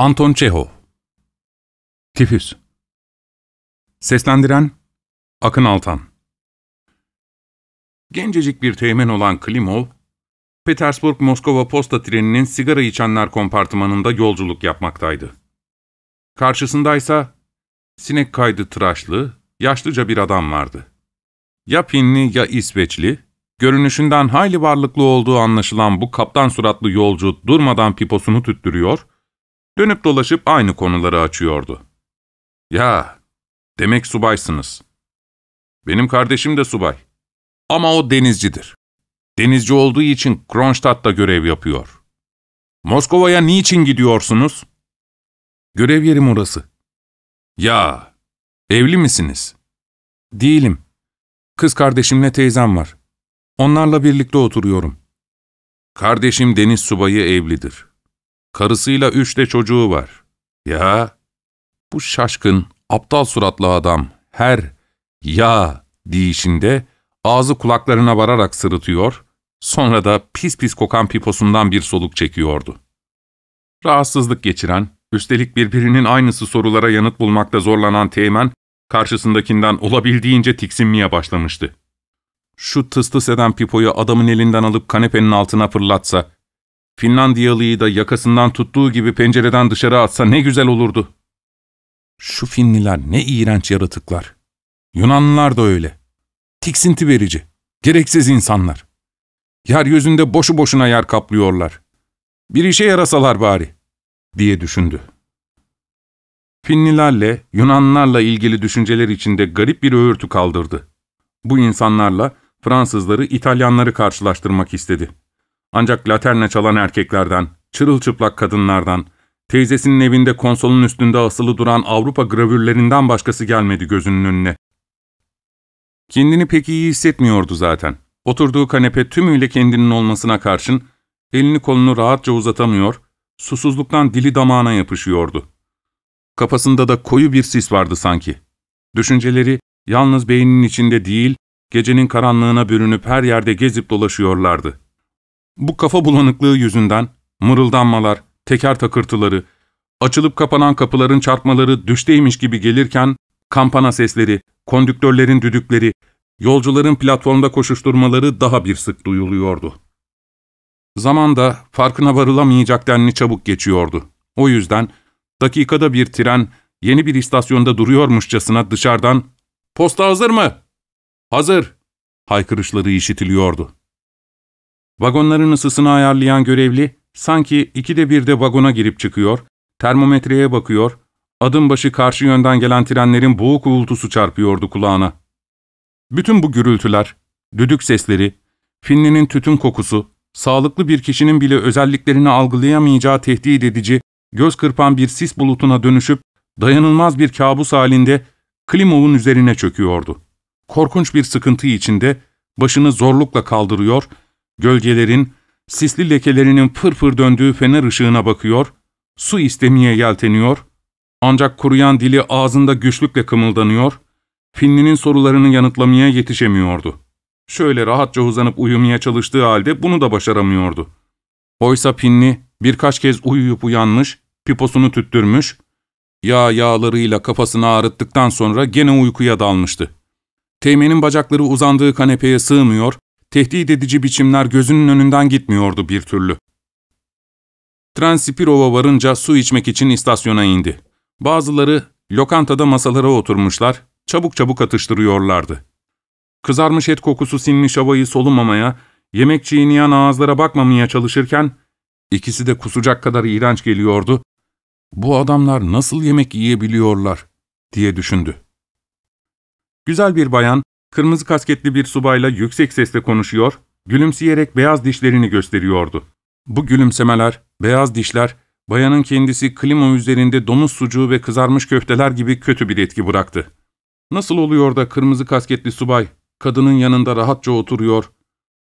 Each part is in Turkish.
Anton Çehov Tifüs Seslendiren Akın Altan Gencecik bir teğmen olan Klimov, Petersburg-Moskova posta treninin sigara içenler kompartımanında yolculuk yapmaktaydı. Karşısındaysa sinek kaydı tıraşlı, yaşlıca bir adam vardı. Ya Finli ya İsveçli, görünüşünden hayli varlıklı olduğu anlaşılan bu kaptan suratlı yolcu durmadan piposunu tüttürüyor, Dönüp dolaşıp aynı konuları açıyordu. ''Ya, demek subaysınız. Benim kardeşim de subay. Ama o denizcidir. Denizci olduğu için Kronstadt'ta görev yapıyor. Moskova'ya niçin gidiyorsunuz?'' ''Görev yerim orası.'' ''Ya, evli misiniz?'' ''Değilim. Kız kardeşimle teyzem var. Onlarla birlikte oturuyorum.'' Kardeşim Deniz Subayı evlidir. Karısıyla üç de çocuğu var. Ya! Bu şaşkın, aptal suratlı adam her ya deyişinde ağzı kulaklarına vararak sırıtıyor, sonra da pis pis kokan piposundan bir soluk çekiyordu. Rahatsızlık geçiren, üstelik birbirinin aynısı sorulara yanıt bulmakta zorlanan Teğmen, karşısındakinden olabildiğince tiksinmeye başlamıştı. Şu tıs tıs eden pipoyu adamın elinden alıp kanepenin altına fırlatsa, Finlandiyalıyı da yakasından tuttuğu gibi pencereden dışarı atsa ne güzel olurdu. Şu Finliler ne iğrenç yaratıklar. Yunanlılar da öyle. Tiksinti verici, gereksiz insanlar. Yeryüzünde boşu boşuna yer kaplıyorlar. Bir işe yarasalar bari, diye düşündü. Finlilerle, Yunanlarla ilgili düşünceler içinde garip bir öğürtü kaldırdı. Bu insanlarla Fransızları, İtalyanları karşılaştırmak istedi. Ancak laterna çalan erkeklerden, çırılçıplak kadınlardan, teyzesinin evinde konsolun üstünde asılı duran Avrupa gravürlerinden başkası gelmedi gözünün önüne. Kendini pek iyi hissetmiyordu zaten. Oturduğu kanepe tümüyle kendinin olmasına karşın elini kolunu rahatça uzatamıyor, susuzluktan dili damağına yapışıyordu. Kafasında da koyu bir sis vardı sanki. Düşünceleri yalnız beyninin içinde değil, gecenin karanlığına bürünüp her yerde gezip dolaşıyorlardı. Bu kafa bulanıklığı yüzünden mırıldanmalar, teker takırtıları, açılıp kapanan kapıların çarpmaları düşteymiş gibi gelirken kampana sesleri, kondüktörlerin düdükleri, yolcuların platformda koşuşturmaları daha bir sık duyuluyordu. Zaman da farkına varılamayacak denli çabuk geçiyordu. O yüzden dakikada bir tren yeni bir istasyonda duruyormuşçasına dışarıdan ''Posta hazır mı?'' ''Hazır.'' haykırışları işitiliyordu. Vagonların ısısını ayarlayan görevli sanki ikide bir de vagona girip çıkıyor, termometreye bakıyor, adım başı karşı yönden gelen trenlerin boğuk uğultusu çarpıyordu kulağına. Bütün bu gürültüler, düdük sesleri, Finli'nin tütün kokusu, sağlıklı bir kişinin bile özelliklerini algılayamayacağı tehdit edici, göz kırpan bir sis bulutuna dönüşüp dayanılmaz bir kabus halinde Klimov'un üzerine çöküyordu. Korkunç bir sıkıntı içinde başını zorlukla kaldırıyor Gölgelerin, sisli lekelerinin fırfır döndüğü fener ışığına bakıyor, su istemeye yelteniyor, ancak kuruyan dili ağzında güçlükle kımıldanıyor, Finli'nin sorularını yanıtlamaya yetişemiyordu. Şöyle rahatça uzanıp uyumaya çalıştığı halde bunu da başaramıyordu. Oysa Finli birkaç kez uyuyup uyanmış, piposunu tüttürmüş, yağ yağlarıyla kafasını ağrıttıktan sonra gene uykuya dalmıştı. Teğmenin bacakları uzandığı kanepeye sığmıyor, tehdit edici biçimler gözünün önünden gitmiyordu bir türlü. Tren Spirova varınca su içmek için istasyona indi. Bazıları lokantada masalara oturmuşlar, çabuk çabuk atıştırıyorlardı. Kızarmış et kokusu sinmiş havayı solumamaya, yemek çiğneyen ağızlara bakmamaya çalışırken, ikisi de kusacak kadar iğrenç geliyordu, ''Bu adamlar nasıl yemek yiyebiliyorlar?'' diye düşündü. Güzel bir bayan, Kırmızı kasketli bir subayla yüksek sesle konuşuyor, gülümseyerek beyaz dişlerini gösteriyordu. Bu gülümsemeler, beyaz dişler, bayanın kendisi klima üzerinde domuz sucuğu ve kızarmış köfteler gibi kötü bir etki bıraktı. Nasıl oluyor da kırmızı kasketli subay, kadının yanında rahatça oturuyor,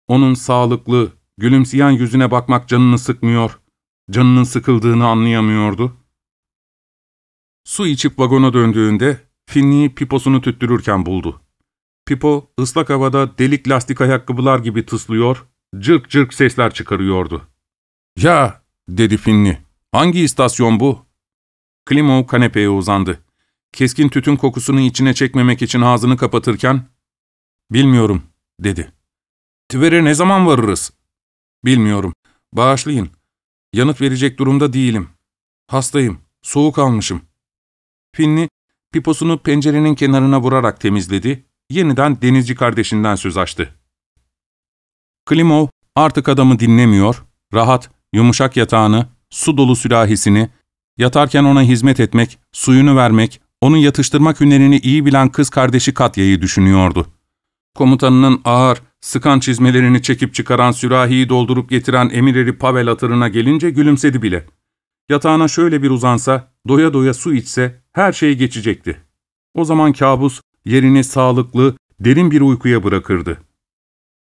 onun sağlıklı, gülümseyen yüzüne bakmak canını sıkmıyor, canının sıkıldığını anlayamıyordu. Su içip vagona döndüğünde Finley'i piposunu tüttürürken buldu. Pipo ıslak havada delik lastik ayakkabılar gibi tıslıyor, cırk cırk sesler çıkarıyordu. ''Ya!'' dedi Finli. ''Hangi istasyon bu?'' Klimo kanepeye uzandı. Keskin tütün kokusunu içine çekmemek için ağzını kapatırken ''Bilmiyorum.'' dedi. ''Tüver'e ne zaman varırız?'' ''Bilmiyorum. Bağışlayın. Yanıt verecek durumda değilim. Hastayım. Soğuk almışım.'' Finli piposunu pencerenin kenarına vurarak temizledi yeniden denizci kardeşinden söz açtı. Klimov artık adamı dinlemiyor, rahat, yumuşak yatağını, su dolu sürahisini, yatarken ona hizmet etmek, suyunu vermek, onun yatıştırmak hünerini iyi bilen kız kardeşi Katya'yı düşünüyordu. Komutanının ağır, sıkan çizmelerini çekip çıkaran sürahiyi doldurup getiren emireri Pavel hatırına gelince gülümsedi bile. Yatağına şöyle bir uzansa, doya doya su içse her şey geçecekti. O zaman kabus yerini sağlıklı, derin bir uykuya bırakırdı.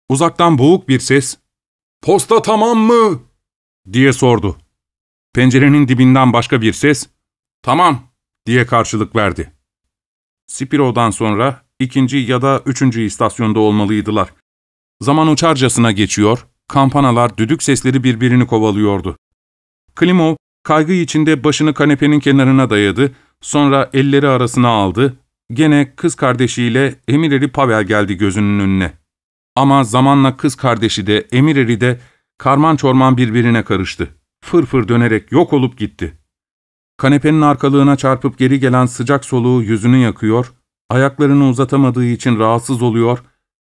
Uzaktan boğuk bir ses, ''Posta tamam mı?'' diye sordu. Pencerenin dibinden başka bir ses, ''Tamam'' diye karşılık verdi. Spiro'dan sonra ikinci ya da üçüncü istasyonda olmalıydılar. Zaman uçarcasına geçiyor, kampanalar düdük sesleri birbirini kovalıyordu. Klimov kaygı içinde başını kanepenin kenarına dayadı, sonra elleri arasına aldı, Gene kız kardeşiyle Emireri Pavel geldi gözünün önüne. Ama zamanla kız kardeşi de Emireri de karman çorman birbirine karıştı. Fırfır dönerek yok olup gitti. Kanepenin arkalığına çarpıp geri gelen sıcak soluğu yüzünü yakıyor, ayaklarını uzatamadığı için rahatsız oluyor,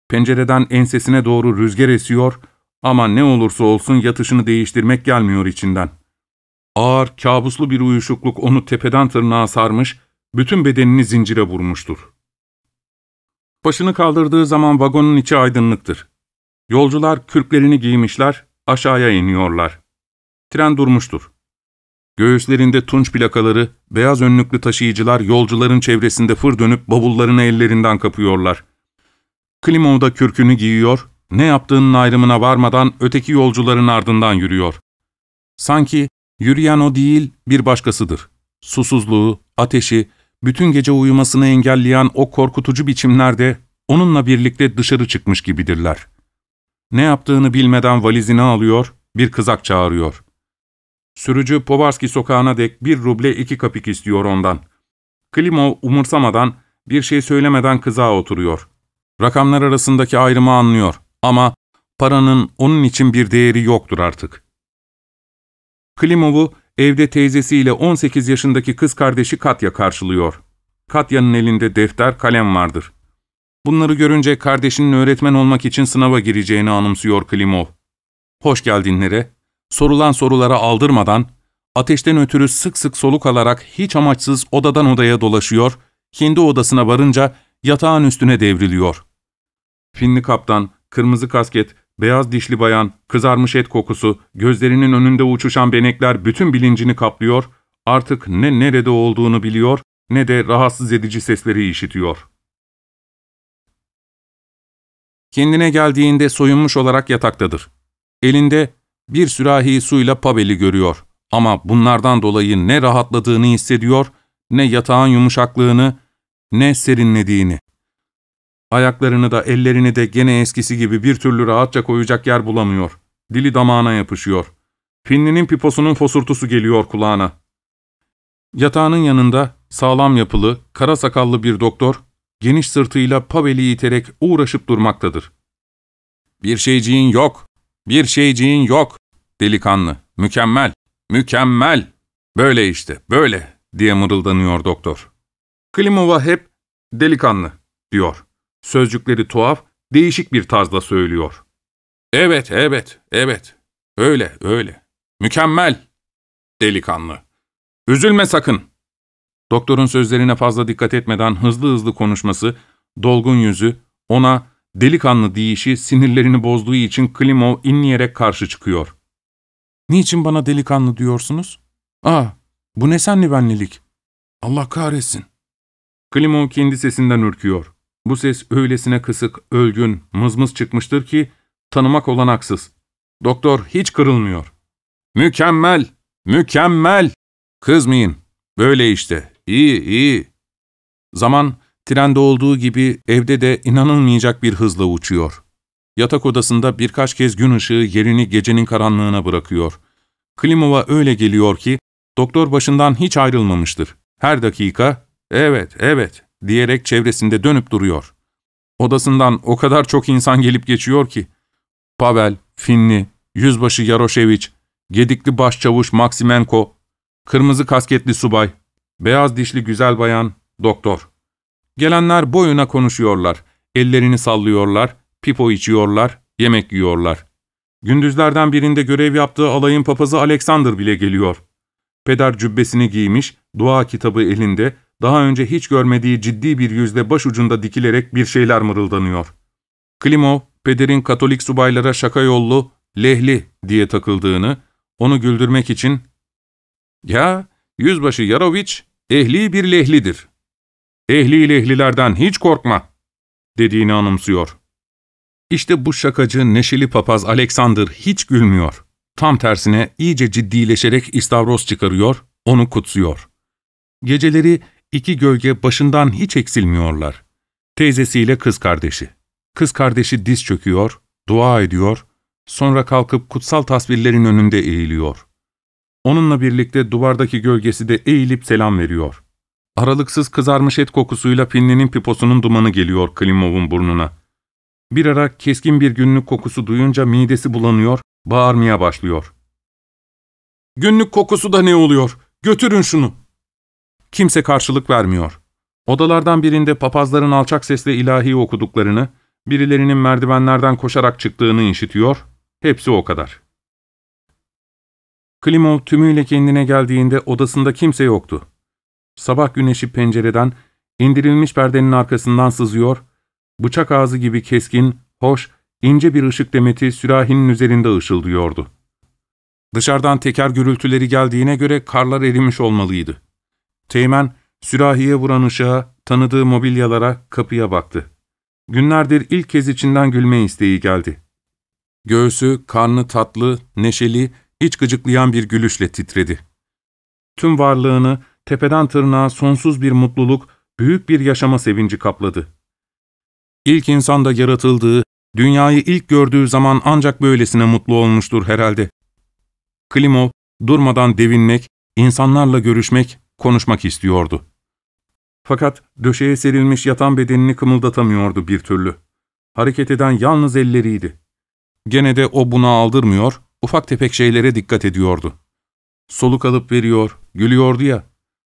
pencereden ensesine doğru rüzgar esiyor ama ne olursa olsun yatışını değiştirmek gelmiyor içinden. Ağır, kabuslu bir uyuşukluk onu tepeden tırnağa sarmış, bütün bedenini zincire vurmuştur. Başını kaldırdığı zaman vagonun içi aydınlıktır. Yolcular kürklerini giymişler, aşağıya iniyorlar. Tren durmuştur. Göğüslerinde tunç plakaları, beyaz önlüklü taşıyıcılar yolcuların çevresinde fır dönüp bavullarını ellerinden kapıyorlar. Klimov kürkünü giyiyor, ne yaptığının ayrımına varmadan öteki yolcuların ardından yürüyor. Sanki yürüyen o değil bir başkasıdır. Susuzluğu, ateşi, bütün gece uyumasını engelleyen o korkutucu biçimlerde onunla birlikte dışarı çıkmış gibidirler. Ne yaptığını bilmeden valizini alıyor, bir kızak çağırıyor. Sürücü Povarski sokağına dek bir ruble iki kapik istiyor ondan. Klimo umursamadan, bir şey söylemeden kızağa oturuyor. Rakamlar arasındaki ayrımı anlıyor ama paranın onun için bir değeri yoktur artık. Klimov'u Evde teyzesiyle 18 yaşındaki kız kardeşi Katya karşılıyor. Katya'nın elinde defter, kalem vardır. Bunları görünce kardeşinin öğretmen olmak için sınava gireceğini anımsıyor Klimov. Hoş geldinlere, sorulan sorulara aldırmadan, ateşten ötürü sık sık soluk alarak hiç amaçsız odadan odaya dolaşıyor, kendi odasına varınca yatağın üstüne devriliyor. Finli kaptan, kırmızı kasket, Beyaz dişli bayan, kızarmış et kokusu, gözlerinin önünde uçuşan benekler bütün bilincini kaplıyor, artık ne nerede olduğunu biliyor ne de rahatsız edici sesleri işitiyor. Kendine geldiğinde soyunmuş olarak yataktadır. Elinde bir sürahi suyla Pavel'i görüyor ama bunlardan dolayı ne rahatladığını hissediyor, ne yatağın yumuşaklığını, ne serinlediğini. Ayaklarını da ellerini de gene eskisi gibi bir türlü rahatça koyacak yer bulamıyor. Dili damağına yapışıyor. Pinlinin piposunun fosurtusu geliyor kulağına. Yatağının yanında sağlam yapılı, kara sakallı bir doktor, geniş sırtıyla Pavel'i iterek uğraşıp durmaktadır. ''Bir şeyciğin yok, bir şeyciğin yok, delikanlı, mükemmel, mükemmel, böyle işte, böyle.'' diye mırıldanıyor doktor. Klimova hep ''delikanlı'' diyor. Sözcükleri tuhaf, değişik bir tarzda söylüyor. Evet, evet, evet. Öyle, öyle. Mükemmel. Delikanlı. Üzülme sakın. Doktorun sözlerine fazla dikkat etmeden hızlı hızlı konuşması, dolgun yüzü, ona delikanlı deyişi sinirlerini bozduğu için Klimov inleyerek karşı çıkıyor. ''Niçin bana delikanlı diyorsunuz? Aa, bu ne senli benlilik? Allah kahretsin.'' Klimov kendi sesinden ürküyor. Bu ses öylesine kısık, ölgün, mızmız çıkmıştır ki tanımak olanaksız. Doktor hiç kırılmıyor. Mükemmel, mükemmel. Kızmayın. Böyle işte. İyi, iyi. Zaman trende olduğu gibi evde de inanılmayacak bir hızla uçuyor. Yatak odasında birkaç kez gün ışığı yerini gecenin karanlığına bırakıyor. Klimova öyle geliyor ki doktor başından hiç ayrılmamıştır. Her dakika, evet, evet, diyerek çevresinde dönüp duruyor. Odasından o kadar çok insan gelip geçiyor ki. Pavel, Finni, Yüzbaşı Yaroşeviç, Gedikli Başçavuş Maksimenko, Kırmızı kasketli subay, beyaz dişli güzel bayan, doktor. Gelenler boyuna konuşuyorlar, ellerini sallıyorlar, pipo içiyorlar, yemek yiyorlar. Gündüzlerden birinde görev yaptığı alayın papazı Alexander bile geliyor. Peder cübbesini giymiş, dua kitabı elinde, daha önce hiç görmediği ciddi bir yüzle başucunda dikilerek bir şeyler mırıldanıyor. Klimo, pederin Katolik subaylara şaka yollu lehli diye takıldığını, onu güldürmek için ''Ya, yüzbaşı Yaroviç, ehli bir lehlidir. Ehli lehlilerden hiç korkma.'' dediğini anımsıyor. İşte bu şakacı neşeli papaz Alexander hiç gülmüyor. Tam tersine iyice ciddileşerek istavros çıkarıyor, onu kutsuyor. Geceleri iki gölge başından hiç eksilmiyorlar. Teyzesiyle kız kardeşi. Kız kardeşi diz çöküyor, dua ediyor, sonra kalkıp kutsal tasvirlerin önünde eğiliyor. Onunla birlikte duvardaki gölgesi de eğilip selam veriyor. Aralıksız kızarmış et kokusuyla Pinli'nin piposunun dumanı geliyor Klimov'un burnuna. Bir ara keskin bir günlük kokusu duyunca midesi bulanıyor, bağırmaya başlıyor. ''Günlük kokusu da ne oluyor? Götürün şunu!'' Kimse karşılık vermiyor. Odalardan birinde papazların alçak sesle ilahi okuduklarını, birilerinin merdivenlerden koşarak çıktığını işitiyor, hepsi o kadar. Klimov tümüyle kendine geldiğinde odasında kimse yoktu. Sabah güneşi pencereden, indirilmiş perdenin arkasından sızıyor, bıçak ağzı gibi keskin, hoş, ince bir ışık demeti sürahinin üzerinde ışıldıyordu. Dışarıdan teker gürültüleri geldiğine göre karlar erimiş olmalıydı. Teğmen, sürahiye vuran ışığa, tanıdığı mobilyalara, kapıya baktı. Günlerdir ilk kez içinden gülme isteği geldi. Göğsü, karnı tatlı, neşeli, iç gıcıklayan bir gülüşle titredi. Tüm varlığını, tepeden tırnağa sonsuz bir mutluluk, büyük bir yaşama sevinci kapladı. İlk insanda yaratıldığı, dünyayı ilk gördüğü zaman ancak böylesine mutlu olmuştur herhalde. Klimov, durmadan devinmek, insanlarla görüşmek, konuşmak istiyordu. Fakat döşeye serilmiş yatan bedenini kımıldatamıyordu bir türlü. Hareket eden yalnız elleriydi. Gene de o buna aldırmıyor, ufak tefek şeylere dikkat ediyordu. Soluk alıp veriyor, gülüyordu ya.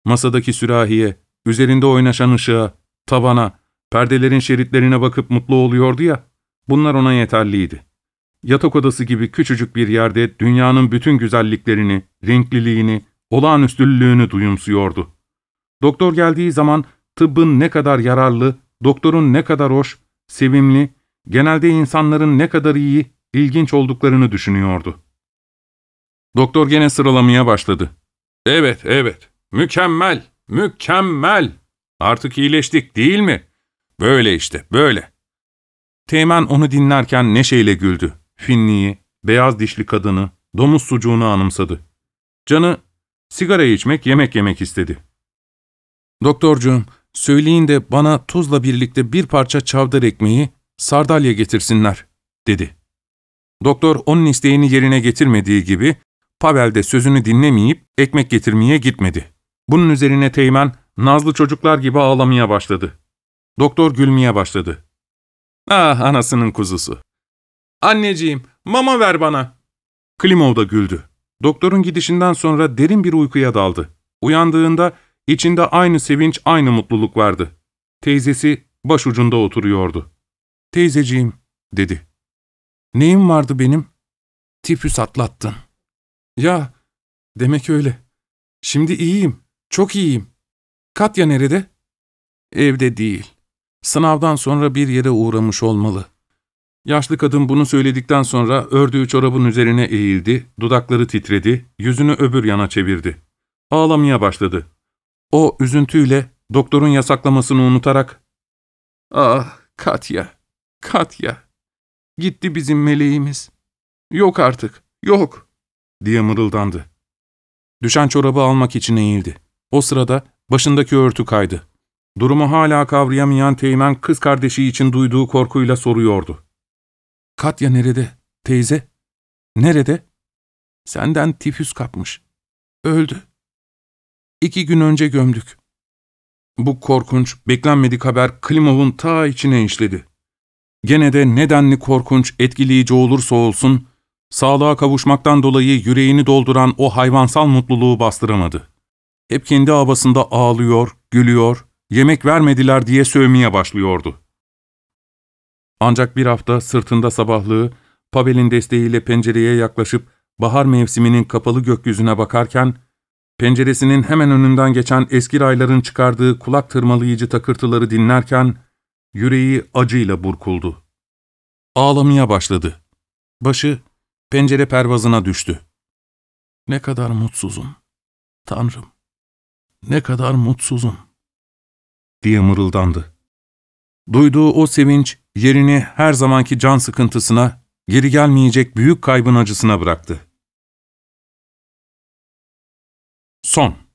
Masadaki sürahiye, üzerinde oynaşan ışığa, tavana, perdelerin şeritlerine bakıp mutlu oluyordu ya. Bunlar ona yeterliydi. Yatak odası gibi küçücük bir yerde dünyanın bütün güzelliklerini, renkliliğini, olağanüstülülüğünü duyumsuyordu. Doktor geldiği zaman tıbbın ne kadar yararlı, doktorun ne kadar hoş, sevimli, genelde insanların ne kadar iyi, ilginç olduklarını düşünüyordu. Doktor gene sıralamaya başladı. Evet, evet. Mükemmel, mükemmel. Artık iyileştik değil mi? Böyle işte, böyle. Teğmen onu dinlerken neşeyle güldü. Finliyi, beyaz dişli kadını, domuz sucuğunu anımsadı. Canı Sigara içmek, yemek yemek istedi. Doktorcuğum, söyleyin de bana tuzla birlikte bir parça çavdar ekmeği, sardalya getirsinler, dedi. Doktor onun isteğini yerine getirmediği gibi, Pavel de sözünü dinlemeyip ekmek getirmeye gitmedi. Bunun üzerine Teğmen, nazlı çocuklar gibi ağlamaya başladı. Doktor gülmeye başladı. Ah anasının kuzusu. Anneciğim, mama ver bana. Klimov da güldü. Doktorun gidişinden sonra derin bir uykuya daldı. Uyandığında içinde aynı sevinç, aynı mutluluk vardı. Teyzesi başucunda oturuyordu. ''Teyzeciğim'' dedi. ''Neyim vardı benim?'' ''Tifüs atlattın.'' ''Ya, demek öyle. Şimdi iyiyim, çok iyiyim. Katya nerede?'' ''Evde değil. Sınavdan sonra bir yere uğramış olmalı.'' Yaşlı kadın bunu söyledikten sonra ördüğü çorabın üzerine eğildi, dudakları titredi, yüzünü öbür yana çevirdi. Ağlamaya başladı. O üzüntüyle doktorun yasaklamasını unutarak ''Ah Katya, Katya, gitti bizim meleğimiz. Yok artık, yok.'' diye mırıldandı. Düşen çorabı almak için eğildi. O sırada başındaki örtü kaydı. Durumu hala kavrayamayan Teğmen kız kardeşi için duyduğu korkuyla soruyordu. Katya nerede? Teyze? Nerede? Senden tifüs kapmış. Öldü. İki gün önce gömdük. Bu korkunç, beklenmedik haber Klimov'un ta içine işledi. Gene de nedenli korkunç, etkileyici olursa olsun, sağlığa kavuşmaktan dolayı yüreğini dolduran o hayvansal mutluluğu bastıramadı. Hep kendi abasında ağlıyor, gülüyor, yemek vermediler diye sövmeye başlıyordu. Ancak bir hafta sırtında sabahlığı, Pavel'in desteğiyle pencereye yaklaşıp bahar mevsiminin kapalı gökyüzüne bakarken, penceresinin hemen önünden geçen eski rayların çıkardığı kulak tırmalayıcı takırtıları dinlerken, yüreği acıyla burkuldu. Ağlamaya başladı. Başı pencere pervazına düştü. Ne kadar mutsuzum, Tanrım, ne kadar mutsuzum, diye mırıldandı. Duyduğu o sevinç yerini her zamanki can sıkıntısına, geri gelmeyecek büyük kaybın acısına bıraktı. Son